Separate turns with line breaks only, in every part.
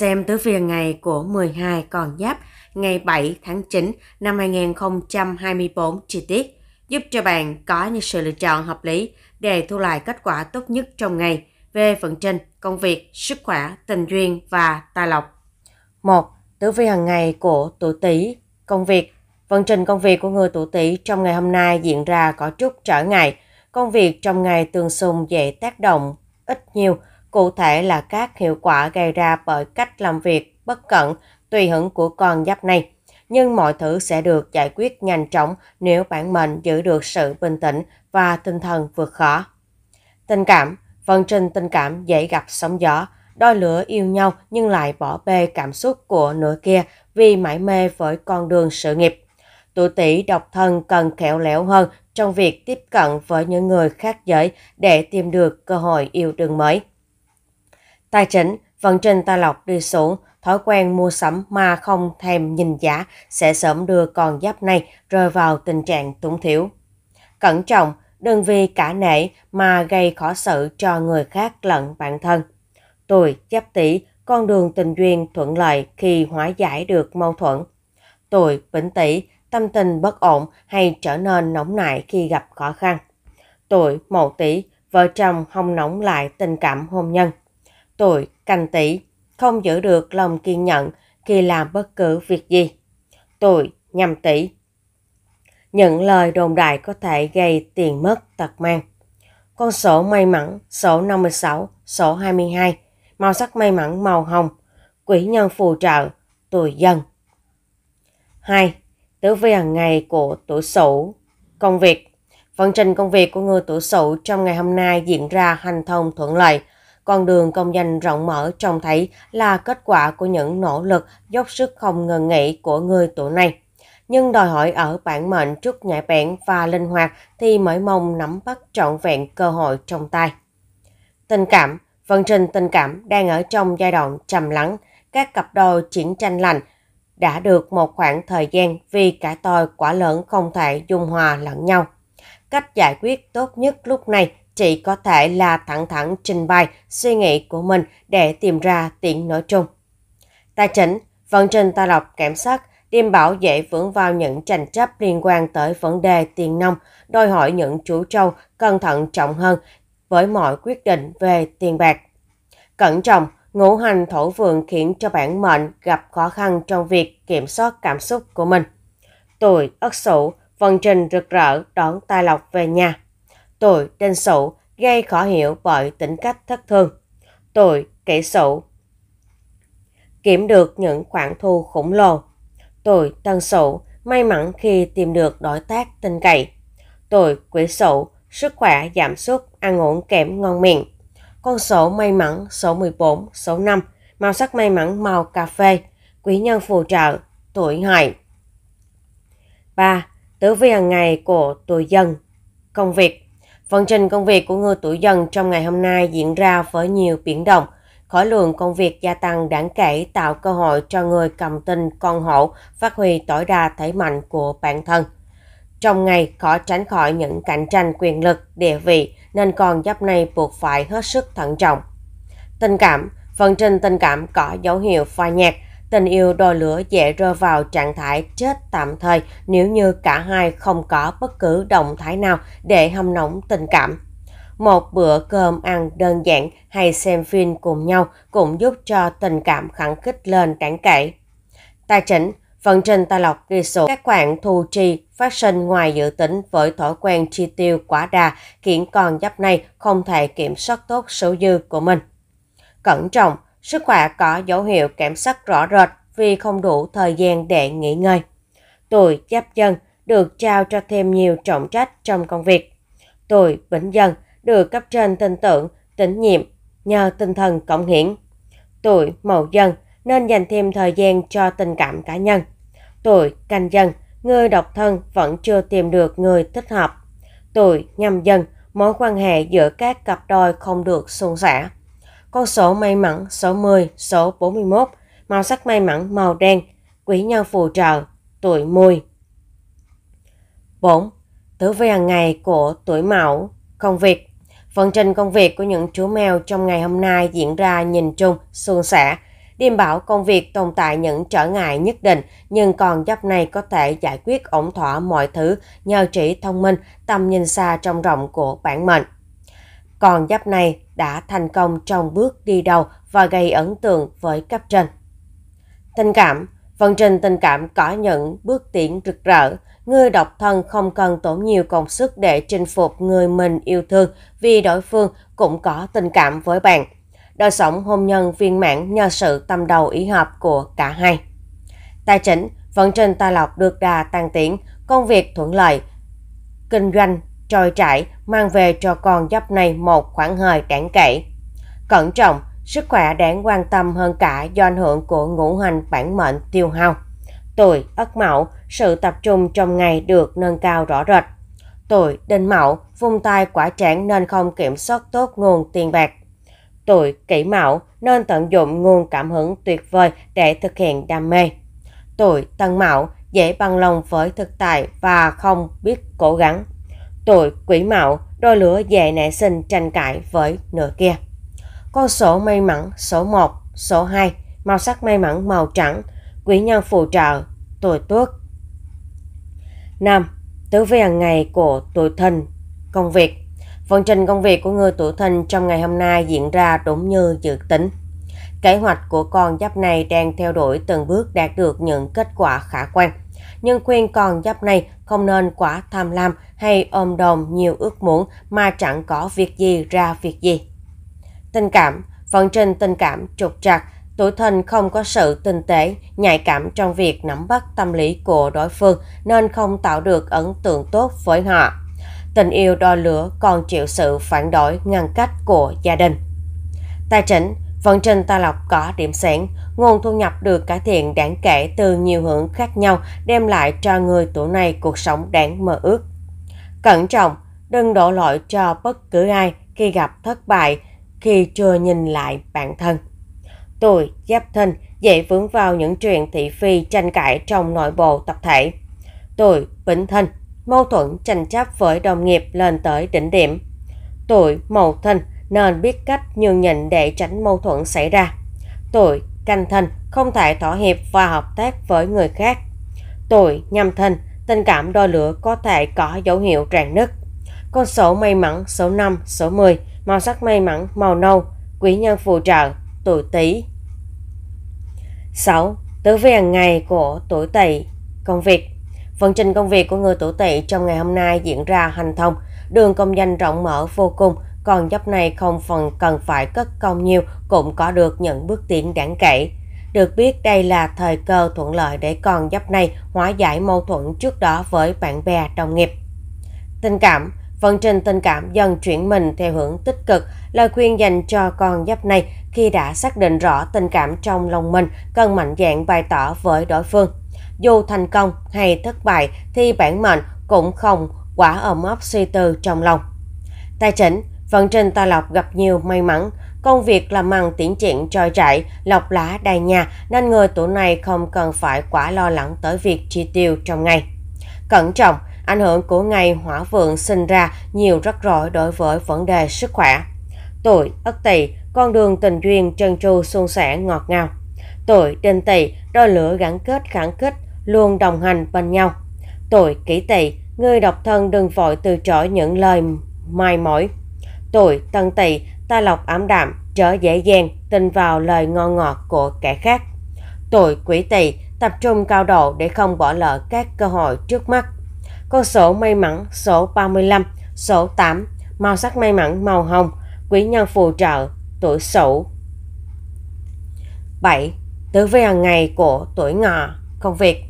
Xem tới phiên ngày của 12 con giáp ngày 7 tháng 9 năm 2024 chi tiết giúp cho bạn có những sự lựa chọn hợp lý để thu lại kết quả tốt nhất trong ngày về vận trình, công việc, sức khỏe, tình duyên và tài lộc. 1. Tử vi hàng ngày của tuổi Tý, công việc. Vận trình công việc của người tuổi Tý trong ngày hôm nay diễn ra có chút trở ngại. Công việc trong ngày tương xung dễ tác động ít nhiều cụ thể là các hiệu quả gây ra bởi cách làm việc bất cẩn, tùy hứng của con giáp này. Nhưng mọi thứ sẽ được giải quyết nhanh chóng nếu bản mệnh giữ được sự bình tĩnh và tinh thần vượt khó. Tình cảm Vận trình tình cảm dễ gặp sóng gió, đôi lửa yêu nhau nhưng lại bỏ bê cảm xúc của nửa kia vì mãi mê với con đường sự nghiệp. Tuổi tỷ độc thân cần khéo léo hơn trong việc tiếp cận với những người khác giới để tìm được cơ hội yêu đương mới. Tài chính, vận trình ta lộc đi xuống, thói quen mua sắm mà không thèm nhìn giá sẽ sớm đưa con giáp này rơi vào tình trạng túng thiếu. Cẩn trọng, đừng vì cả nể mà gây khó xử cho người khác lẫn bản thân. Tuổi giáp tỷ, con đường tình duyên thuận lợi khi hóa giải được mâu thuẫn. Tuổi bỉnh tỷ, tâm tình bất ổn hay trở nên nóng nảy khi gặp khó khăn. Tuổi mậu tỷ, vợ chồng hông nóng lại tình cảm hôn nhân tuổi canh tỵ không giữ được lòng kiên nhẫn khi làm bất cứ việc gì. Tuổi nhằm tỷ. Những lời đồn đại có thể gây tiền mất tật mang. Con số may mắn số 56, số 22, màu sắc may mắn màu hồng, quỹ nhân phù trợ, tuổi dân. 2. Tử vi hàng ngày của tuổi Sửu. Công việc Vận trình công việc của người tuổi Sửu trong ngày hôm nay diễn ra hành thông thuận lợi – con đường công danh rộng mở trông thấy là kết quả của những nỗ lực dốc sức không ngừng nghỉ của người tuổi này. Nhưng đòi hỏi ở bản mệnh chút nhạy bén và linh hoạt thì mới mong nắm bắt trọn vẹn cơ hội trong tay. Tình cảm phần trình tình cảm đang ở trong giai đoạn trầm lắng. Các cặp đôi chiến tranh lành đã được một khoảng thời gian vì cả tôi quả lớn không thể dung hòa lẫn nhau. Cách giải quyết tốt nhất lúc này Chị có thể là thẳng thẳng trình bày suy nghĩ của mình để tìm ra tiếng nói chung. Tài chính, vận trình tài lộc kiểm soát, điềm bảo dễ vướng vào những tranh chấp liên quan tới vấn đề tiền nông, đòi hỏi những chủ trâu cẩn thận trọng hơn với mọi quyết định về tiền bạc. Cẩn trọng, ngũ hành thổ vườn khiến cho bản mệnh gặp khó khăn trong việc kiểm soát cảm xúc của mình. Tuổi Ất Sửu, vận trình rực rỡ đón tài lộc về nhà. Tôi tranh sụ gây khó hiểu bởi tính cách thất thường. Tôi kỹ sụ kiếm được những khoản thu khổng lồ. Tôi tân sụ may mắn khi tìm được đối tác tin cậy. Tôi quý sụ sức khỏe giảm sút, ăn uống kém ngon miệng. Con số may mắn số 14, số 5, màu sắc may mắn màu cà phê, quý nhân phù trợ, tuổi hợi. 3. Tử vi hàng ngày của tuổi dân Công việc Phần trình công việc của người tuổi dần trong ngày hôm nay diễn ra với nhiều biến động. Khối lượng công việc gia tăng đáng kể tạo cơ hội cho người cầm tinh con hổ phát huy tối đa thế mạnh của bản thân. Trong ngày khó tránh khỏi những cạnh tranh quyền lực, địa vị nên con giáp này buộc phải hết sức thận trọng. Tình cảm phần trình tình cảm có dấu hiệu phai nhạt Tình yêu đôi lửa dễ rơi vào trạng thái chết tạm thời nếu như cả hai không có bất cứ động thái nào để hâm nóng tình cảm. Một bữa cơm ăn đơn giản hay xem phim cùng nhau cũng giúp cho tình cảm khẳng khích lên đáng kể. Tài chính Vận trình tài lộc ghi sổ các khoản thu chi phát sinh ngoài dự tính với thói quen chi tiêu quá đà khiến con giáp này không thể kiểm soát tốt số dư của mình. Cẩn trọng, Sức khỏe có dấu hiệu kém sắc rõ rệt vì không đủ thời gian để nghỉ ngơi. Tuổi giáp dân được trao cho thêm nhiều trọng trách trong công việc. Tuổi bính dân được cấp trên tin tưởng, tín nhiệm nhờ tinh thần cộng hiến. Tuổi mậu dân nên dành thêm thời gian cho tình cảm cá nhân. Tuổi canh dân, người độc thân vẫn chưa tìm được người thích hợp. Tuổi nhâm dân, mối quan hệ giữa các cặp đôi không được suôn sẻ con số may mắn số 10, số 41, màu sắc may mắn màu đen, quý nhân phù trợ, tuổi mùi. 4. Tử vi hàng ngày của tuổi mão, công việc. phần trình công việc của những chú mèo trong ngày hôm nay diễn ra nhìn chung, suôn sẻ. Điềm bảo công việc tồn tại những trở ngại nhất định, nhưng còn giáp này có thể giải quyết ổn thỏa mọi thứ nhờ chỉ thông minh, tầm nhìn xa trong rộng của bản mệnh. Còn giáp này đã thành công trong bước đi đầu và gây ấn tượng với cấp trên. Tình cảm Vận trình tình cảm có những bước tiến rực rỡ. Người độc thân không cần tốn nhiều công sức để chinh phục người mình yêu thương vì đối phương cũng có tình cảm với bạn. Đời sống hôn nhân viên mãn nhờ sự tâm đầu ý hợp của cả hai. Tài chính, vận trình tài lộc được đà tăng tiến, công việc thuận lợi, kinh doanh trôi trải mang về cho con dốc này một khoảng hời đáng kể. Cẩn trọng, sức khỏe đáng quan tâm hơn cả do ảnh hưởng của ngũ hành bản mệnh tiêu hao. Tuổi Ất mão sự tập trung trong ngày được nâng cao rõ rệt. Tuổi Đinh mão vung tay quả trảng nên không kiểm soát tốt nguồn tiền bạc. Tuổi Kỷ mão nên tận dụng nguồn cảm hứng tuyệt vời để thực hiện đam mê. Tuổi Tân mão dễ bằng lòng với thực tại và không biết cố gắng Tuổi quỷ mạo đôi lửa về nảy sinh tranh cãi với nửa kia. Con số may mắn số 1, số 2, màu sắc may mắn màu trắng, quý nhân phù trợ, tuổi tuất. 5. Tứ vi hàng ngày của tuổi thìn, công việc. phần trình công việc của người tuổi thìn trong ngày hôm nay diễn ra đúng như dự tính. Kế hoạch của con giáp này đang theo đuổi từng bước đạt được những kết quả khả quan nhưng khuyên còn dắp này không nên quá tham lam hay ôm đồm nhiều ước muốn mà chẳng có việc gì ra việc gì. Tình cảm, vận trình tình cảm trục trặc, tuổi thân không có sự tinh tế, nhạy cảm trong việc nắm bắt tâm lý của đối phương nên không tạo được ấn tượng tốt với họ. Tình yêu đo lửa còn chịu sự phản đối ngăn cách của gia đình. Tài chính, Vận trình tài lộc có điểm sáng, nguồn thu nhập được cải thiện đáng kể từ nhiều hướng khác nhau đem lại cho người tuổi này cuộc sống đáng mơ ước. Cẩn trọng, đừng đổ lỗi cho bất cứ ai khi gặp thất bại, khi chưa nhìn lại bản thân. Tuổi Giáp thân dễ vướng vào những chuyện thị phi tranh cãi trong nội bộ tập thể. Tuổi Bính thân mâu thuẫn tranh chấp với đồng nghiệp lên tới đỉnh điểm. Tuổi Mậu thân nên biết cách nhường nhịn để tránh mâu thuẫn xảy ra. Tuổi canh thân không thể thỏa hiệp và hợp tác với người khác. Tuổi nhâm thân tình cảm đo lửa có thể có dấu hiệu tràn nứt. Con số may mắn số 5, số 10, màu sắc may mắn màu nâu, quý nhân phù trợ, tuổi tý. 6. Tử vi hàng ngày của tuổi tỵ công việc phần trình công việc của người tuổi tỵ trong ngày hôm nay diễn ra hành thông, đường công danh rộng mở vô cùng con dốc này không phần cần phải cất công nhiều cũng có được những bước tiến đáng kể. Được biết đây là thời cơ thuận lợi để con dốc này hóa giải mâu thuẫn trước đó với bạn bè đồng nghiệp. Tình cảm phần trình tình cảm dần chuyển mình theo hướng tích cực, lời khuyên dành cho con dấp này khi đã xác định rõ tình cảm trong lòng mình cần mạnh dạn bày tỏ với đối phương. Dù thành công hay thất bại thì bản mệnh cũng không quả ở ấp suy tư trong lòng. Tài chính Vận trình Tòa Lộc gặp nhiều may mắn. Công việc làm ăn tiến triển trôi chảy, lọc lá đầy nhà nên người tuổi này không cần phải quá lo lắng tới việc chi tiêu trong ngày. Cẩn trọng, ảnh hưởng của ngày hỏa vượng sinh ra nhiều rắc rối đối với vấn đề sức khỏe. Tuổi Ất Tỵ, con đường tình duyên trơn tru suôn sẻ ngọt ngào. Tuổi Đinh Tỵ, đôi lửa gắn kết kháng khích, luôn đồng hành bên nhau. Tuổi Kỷ Tỵ, người độc thân đừng vội từ chối những lời mai mỏi. Tuổi tân tỵ, ta lộc ám đạm, trở dễ dàng tin vào lời ngon ngọt của kẻ khác. Tuổi quỷ tỵ, tập trung cao độ để không bỏ lỡ các cơ hội trước mắt. Con số may mắn số 35, số 8, màu sắc may mắn màu hồng, quý nhân phù trợ, tuổi sửu. 7. Tử vi hàng ngày của tuổi ngọ, công việc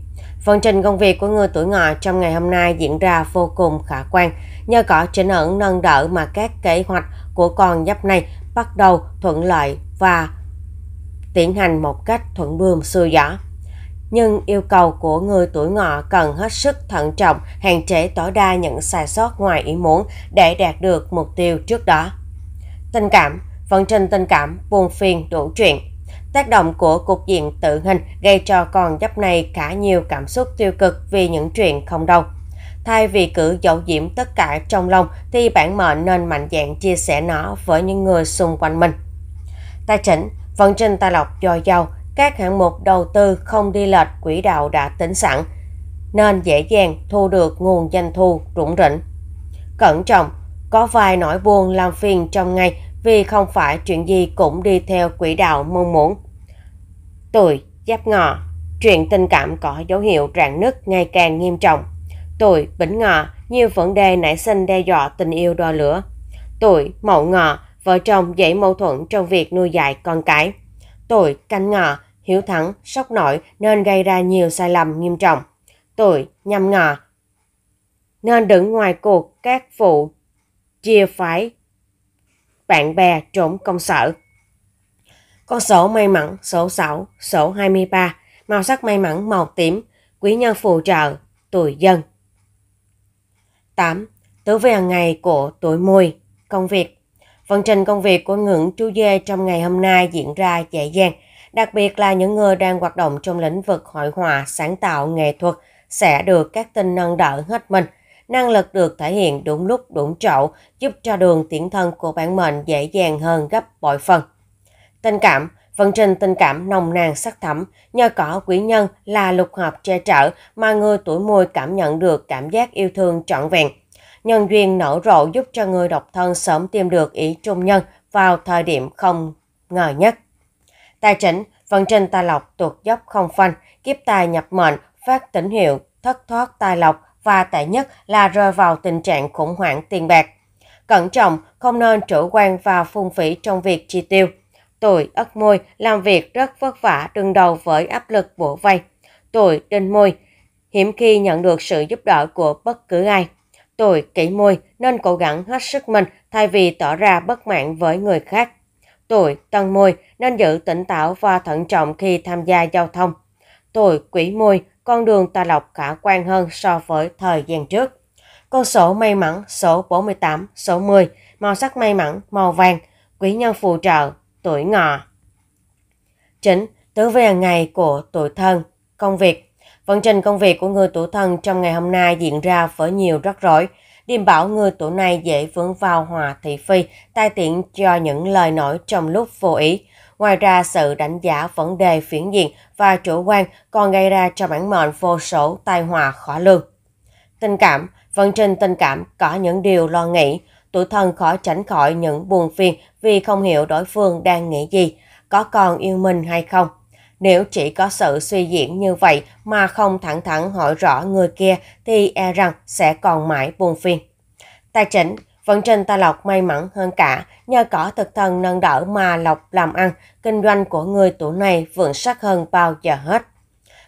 Vận trình công việc của người tuổi ngọ trong ngày hôm nay diễn ra vô cùng khả quan. Nhờ có chỉnh ẩn nâng đỡ mà các kế hoạch của con giáp này bắt đầu thuận lợi và tiến hành một cách thuận buồm xuôi gió. Nhưng yêu cầu của người tuổi ngọ cần hết sức thận trọng, hạn chế tối đa những sai sót ngoài ý muốn để đạt được mục tiêu trước đó. Tình cảm, vận trình tình cảm, buồn phiền, đủ chuyện, Tác động của cục diện tự hình gây cho con giáp này cả nhiều cảm xúc tiêu cực vì những chuyện không đâu. Thay vì cử dẫu diễm tất cả trong lòng thì bản mệnh nên mạnh dạn chia sẻ nó với những người xung quanh mình. Tài chính, vận trình tài lộc dồi dào, các hạng mục đầu tư không đi lệch quỹ đạo đã tính sẵn, nên dễ dàng thu được nguồn doanh thu rủng rỉnh. Cẩn trọng, có vài nỗi buồn làm phiền trong ngày vì không phải chuyện gì cũng đi theo quỹ đạo mong muốn. Tôi, Giáp Ngọ, chuyện tình cảm có dấu hiệu rạn nứt ngày càng nghiêm trọng. Tôi, Bỉnh Ngọ, nhiều vấn đề nảy sinh đe dọa tình yêu đo lửa. Tôi, Mậu Ngọ, vợ chồng dễ mâu thuẫn trong việc nuôi dạy con cái. Tôi, Canh Ngọ, hiếu thắng, sốc nổi nên gây ra nhiều sai lầm nghiêm trọng. Tôi, Nhâm Ngọ, nên đứng ngoài cuộc các vụ chia phái bạn bè trốn công sở. Con số may mắn số 6, số 23, màu sắc may mắn màu tím, quý nhân phù trợ, tuổi dân. 8. Tử vi hàng ngày của tuổi mùi, công việc. Phần trình công việc của ngưỡng chú dê trong ngày hôm nay diễn ra dễ dàng, đặc biệt là những người đang hoạt động trong lĩnh vực hội họa, sáng tạo, nghệ thuật sẽ được các tinh nâng đỡ hết mình. Năng lực được thể hiện đúng lúc, đúng chỗ, giúp cho đường tiến thân của bản mệnh dễ dàng hơn gấp bội phần. Tình cảm, vận trình tình cảm nồng nàn sắc thẳm, nhờ cỏ quý nhân là lục hợp che trở mà người tuổi mùi cảm nhận được cảm giác yêu thương trọn vẹn. Nhân duyên nở rộ giúp cho người độc thân sớm tìm được ý trung nhân vào thời điểm không ngờ nhất. Tài chính, vận trình tài lộc tuột dốc không phanh, kiếp tài nhập mệnh, phát tín hiệu, thất thoát tài lộc và tệ nhất là rơi vào tình trạng khủng hoảng tiền bạc. Cẩn trọng, không nên chủ quan và phung phí trong việc chi tiêu tuổi ất môi, làm việc rất vất vả đương đầu với áp lực bổ vây. tuổi đinh môi, hiếm khi nhận được sự giúp đỡ của bất cứ ai. tuổi kỷ môi nên cố gắng hết sức mình thay vì tỏ ra bất mãn với người khác. tuổi tân môi nên giữ tỉnh táo và thận trọng khi tham gia giao thông. tuổi quỷ môi, con đường tà lọc khả quan hơn so với thời gian trước. Con số may mắn số 48, số 10, màu sắc may mắn màu vàng, quý nhân phù trợ tuổi ngọ. Chính tứ về ngày của tuổi thân, công việc. Vận trình công việc của người tuổi thân trong ngày hôm nay diễn ra với nhiều rắc rối. Điềm bảo người tuổi này dễ vướng vào hòa thị phi, tai tiện cho những lời nói trong lúc vô ý. Ngoài ra, sự đánh giá vấn đề phiến diện và chủ quan còn gây ra cho bản mệnh vô số tai họa khó lường. Tình cảm, vận trình tình cảm có những điều lo nghĩ, tụi thân khỏi tránh khỏi những buồn phiền vì không hiểu đối phương đang nghĩ gì, có còn yêu mình hay không. Nếu chỉ có sự suy diễn như vậy mà không thẳng thắn hỏi rõ người kia thì e rằng sẽ còn mãi buồn phiền. Tài chính, vận trình ta Lộc may mắn hơn cả nhờ có thực thần nâng đỡ mà Lộc làm ăn, kinh doanh của người tuổi này vượng sắc hơn bao giờ hết.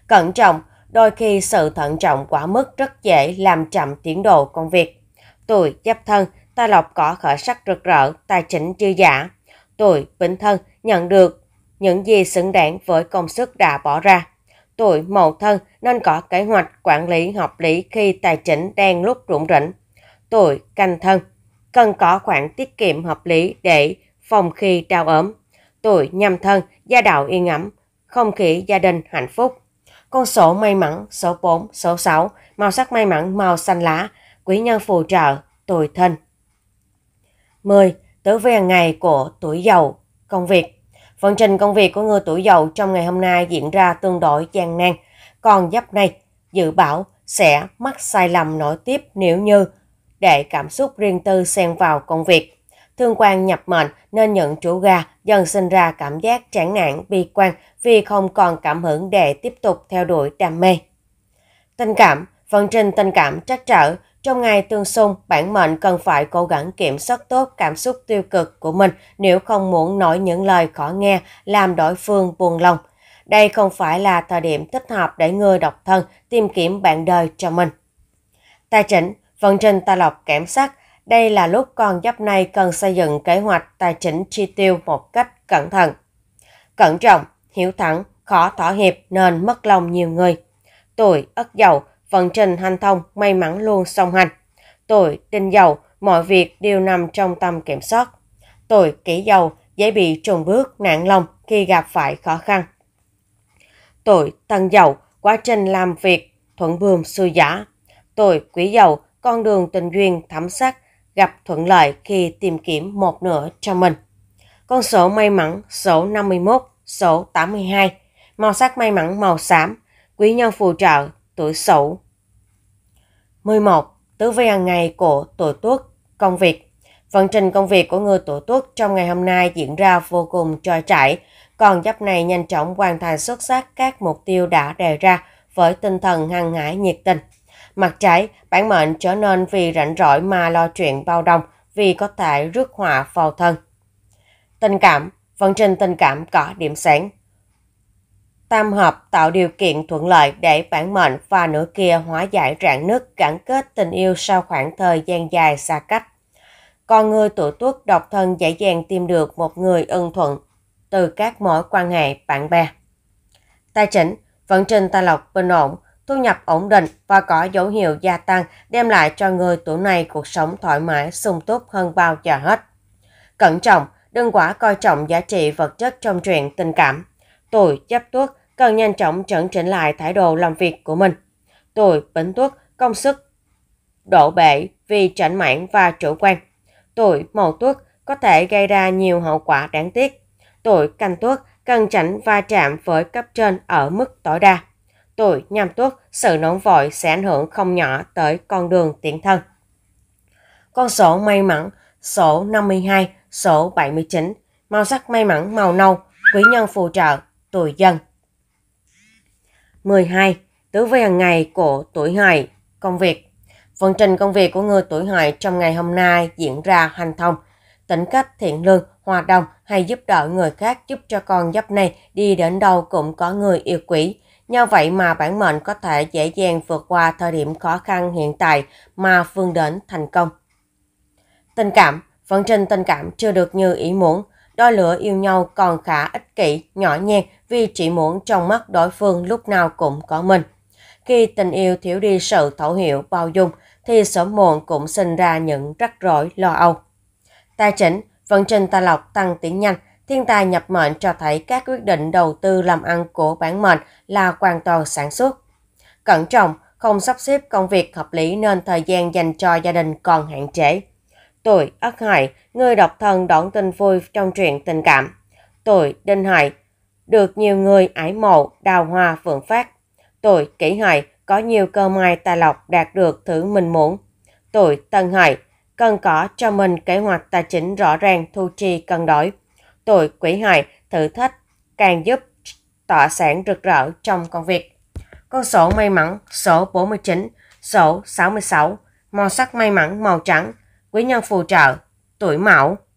Cẩn trọng, đôi khi sự thận trọng quá mức rất dễ làm chậm tiến độ công việc. Tuổi giáp thân ta lọc cỏ khởi sắc rực rỡ, tài chính dư giả. tuổi Vĩnh Thân, nhận được những gì xứng đáng với công sức đã bỏ ra. Tuổi mậu thân nên có kế hoạch quản lý hợp lý khi tài chính đang lúc rủng rỉnh. Tuổi canh thân cần có khoản tiết kiệm hợp lý để phòng khi đau ốm. Tuổi nhâm thân gia đạo yên ấm, không khí gia đình hạnh phúc. Con số may mắn số 4, số 6, màu sắc may mắn màu xanh lá, quý nhân phù trợ, tuổi thân. 10. Tử vi hàng ngày của tuổi dậu Công việc Phần trình công việc của người tuổi dậu trong ngày hôm nay diễn ra tương đối gian nan. Còn giáp này, dự báo sẽ mắc sai lầm nổi tiếp nếu như để cảm xúc riêng tư xen vào công việc. Thương quan nhập mệnh nên nhận chủ gà dần sinh ra cảm giác chán nản, bi quan vì không còn cảm hứng để tiếp tục theo đuổi đam mê. Tình cảm, Phần trình tình cảm trắc trở trong ngày tương xung, bản mệnh cần phải cố gắng kiểm soát tốt cảm xúc tiêu cực của mình nếu không muốn nói những lời khó nghe làm đối phương buồn lòng. Đây không phải là thời điểm thích hợp để người độc thân tìm kiếm bạn đời cho mình. Tài chính, vận trình tài lộc kém sắc, đây là lúc con giáp này cần xây dựng kế hoạch tài chính chi tiêu một cách cẩn thận. Cẩn trọng, hiểu thẳng, khó thỏa hiệp nên mất lòng nhiều người. Tuổi Ất Dậu vận trình hành thông may mắn luôn song hành. Tuổi tinh dầu, mọi việc đều nằm trong tầm kiểm soát. Tuổi kỷ dầu, dễ bị trùng bước nạn lòng khi gặp phải khó khăn. Tuổi tân dầu, quá trình làm việc thuận buồm xuôi giả. Tuổi quý dầu, con đường tình duyên thẩm sắc, gặp thuận lợi khi tìm kiếm một nửa cho mình. Con số may mắn số 51, số 82, màu sắc may mắn màu xám, quý nhân phù trợ tuổi Sửu. 11. Tứ vi hàng ngày của tuổi Tuất, công việc. Vận trình công việc của người tuổi Tuất trong ngày hôm nay diễn ra vô cùng trôi chảy, còn giáp này nhanh chóng hoàn thành xuất sắc các mục tiêu đã đề ra với tinh thần hăng hải nhiệt tình. Mặt trái, bản mệnh trở nên vì rảnh rỗi mà lo chuyện bao đồng vì có thể rước họa vào thân. Tình cảm, vận trình tình cảm có điểm sáng. Tam hợp tạo điều kiện thuận lợi để bản mệnh và nửa kia hóa giải rạn nứt gắn kết tình yêu sau khoảng thời gian dài xa cách. Con người tuổi tuất độc thân dễ dàng tìm được một người ưng thuận từ các mối quan hệ bạn bè. Tài chính, vận trình tài lộc bình ổn, thu nhập ổn định và có dấu hiệu gia tăng đem lại cho người tuổi này cuộc sống thoải mái, sung túc hơn bao giờ hết. Cẩn trọng, đừng quá coi trọng giá trị vật chất trong chuyện tình cảm. Tuổi giáp tuất cần nhanh chóng chẩn chỉnh lại thái độ làm việc của mình. Tôi bỉnh tuất, công sức, đổ bể vì chảnh mãn và chủ quan. Tôi mậu tuất có thể gây ra nhiều hậu quả đáng tiếc. Tôi canh tuất cần tránh va chạm với cấp trên ở mức tối đa. Tôi nhằm tuất sự nóng vội sẽ ảnh hưởng không nhỏ tới con đường tiến thân. Con số may mắn số 52, số 79, màu sắc may mắn màu nâu, quý nhân phù trợ, tuổi dân. 12. Tử vi hàng ngày của tuổi hợi Công việc Vận trình công việc của người tuổi hợi trong ngày hôm nay diễn ra hành thông. Tính cách thiện lương, hòa đồng hay giúp đỡ người khác giúp cho con giáp này đi đến đâu cũng có người yêu quý. Nhờ vậy mà bản mệnh có thể dễ dàng vượt qua thời điểm khó khăn hiện tại mà phương đến thành công. Tình cảm Vận trình tình cảm chưa được như ý muốn. Đôi lửa yêu nhau còn khá ích kỷ, nhỏ nhen vì chị muốn trong mắt đối phương lúc nào cũng có mình. Khi tình yêu thiếu đi sự thấu hiểu bao dung thì sớm muộn cũng sinh ra những rắc rối lo âu. Tài chính, vận trình tài lộc tăng tiến nhanh, thiên tài nhập mệnh cho thấy các quyết định đầu tư làm ăn của bản mệnh là hoàn toàn sản xuất. Cẩn trọng, không sắp xếp công việc hợp lý nên thời gian dành cho gia đình còn hạn chế. Tuổi Ất Hợi, người độc thân đón tin vui trong chuyện tình cảm. Tuổi Đinh Hợi, được nhiều người ải mộ, đào hoa phượng phát. Tuổi kỷ hợi có nhiều cơ may tài lộc đạt được thứ mình muốn. Tuổi tân hợi cần có cho mình kế hoạch tài chính rõ ràng thu chi cân đối. Tuổi quỷ hợi thử thách càng giúp tỏa sáng rực rỡ trong công việc. Con số may mắn số 49, số 66, màu sắc may mắn màu trắng, quý nhân phù trợ, tuổi mão.